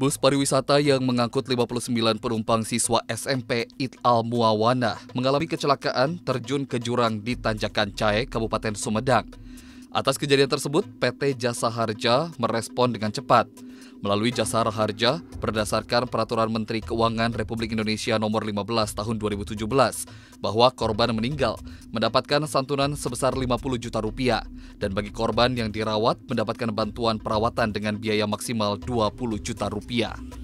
Bus pariwisata yang mengangkut 59 penumpang siswa SMP It Al Muawana mengalami kecelakaan terjun ke jurang di Tanjakan Cae, Kabupaten Sumedang. Atas kejadian tersebut, PT Jasa Harja merespon dengan cepat. Melalui Jasa Harja, berdasarkan Peraturan Menteri Keuangan Republik Indonesia Nomor 15 Tahun 2017, bahwa korban meninggal mendapatkan santunan sebesar 50 juta rupiah, dan bagi korban yang dirawat mendapatkan bantuan perawatan dengan biaya maksimal 20 juta rupiah.